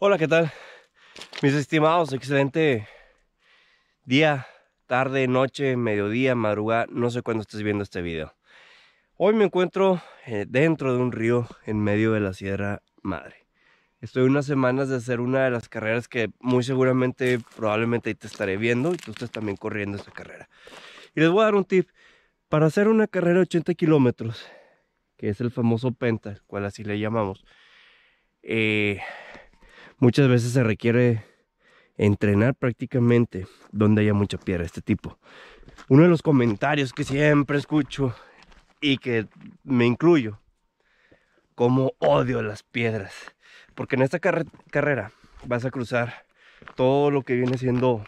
Hola, ¿qué tal? Mis estimados, excelente día, tarde, noche, mediodía, madrugada, no sé cuándo estés viendo este video. Hoy me encuentro eh, dentro de un río en medio de la Sierra Madre. Estoy unas semanas de hacer una de las carreras que muy seguramente, probablemente te estaré viendo y tú estás también corriendo esta carrera. Y les voy a dar un tip. Para hacer una carrera de 80 kilómetros, que es el famoso Penta, cual así le llamamos, eh, muchas veces se requiere entrenar prácticamente donde haya mucha piedra este tipo. Uno de los comentarios que siempre escucho y que me incluyo, como odio las piedras. Porque en esta carrera vas a cruzar todo lo que viene siendo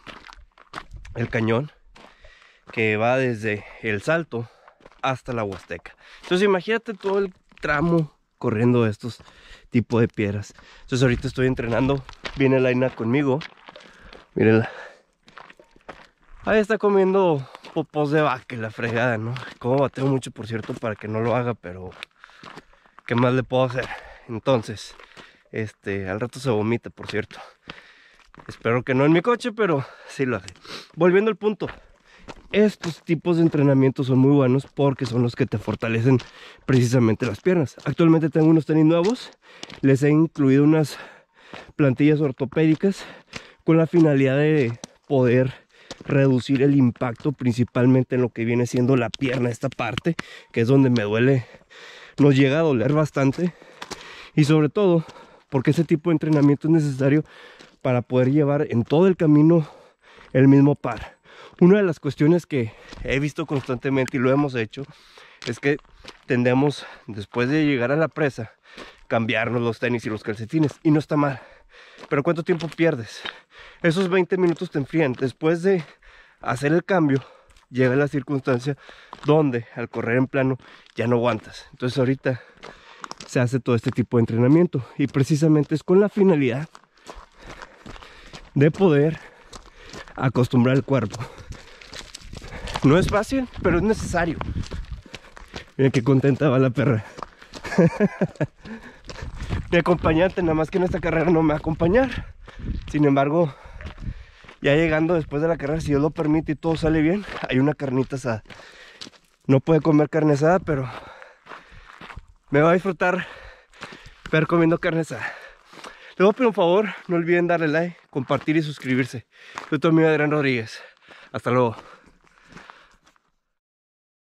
el cañón que va desde el salto hasta la Huasteca. Entonces imagínate todo el tramo corriendo estos tipos de piedras. Entonces ahorita estoy entrenando. Viene Laina conmigo. Mírenla. Ahí está comiendo popos de vaca la fregada, ¿no? Como bateo mucho, por cierto, para que no lo haga, pero... ¿Qué más le puedo hacer? Entonces, este, al rato se vomita, por cierto. Espero que no en mi coche, pero sí lo hace. Volviendo al punto estos tipos de entrenamientos son muy buenos porque son los que te fortalecen precisamente las piernas. Actualmente tengo unos tenis nuevos, les he incluido unas plantillas ortopédicas con la finalidad de poder reducir el impacto principalmente en lo que viene siendo la pierna, esta parte, que es donde me duele, nos llega a doler bastante y sobre todo porque ese tipo de entrenamiento es necesario para poder llevar en todo el camino el mismo par una de las cuestiones que he visto constantemente y lo hemos hecho es que tendemos, después de llegar a la presa, cambiarnos los tenis y los calcetines. Y no está mal. Pero ¿cuánto tiempo pierdes? Esos 20 minutos te enfrían. Después de hacer el cambio, llega la circunstancia donde al correr en plano ya no aguantas. Entonces ahorita se hace todo este tipo de entrenamiento. Y precisamente es con la finalidad de poder acostumbrar el cuerpo no es fácil, pero es necesario. Mira qué contenta va la perra. Mi acompañante, nada más que en esta carrera no me va a acompañar. Sin embargo, ya llegando después de la carrera, si Dios lo permite y todo sale bien, hay una carnita asada. No puede comer carne asada, pero me va a disfrutar ver comiendo carne asada. Les voy un favor, no olviden darle like, compartir y suscribirse. Soy tu amigo Adrián Rodríguez. Hasta luego.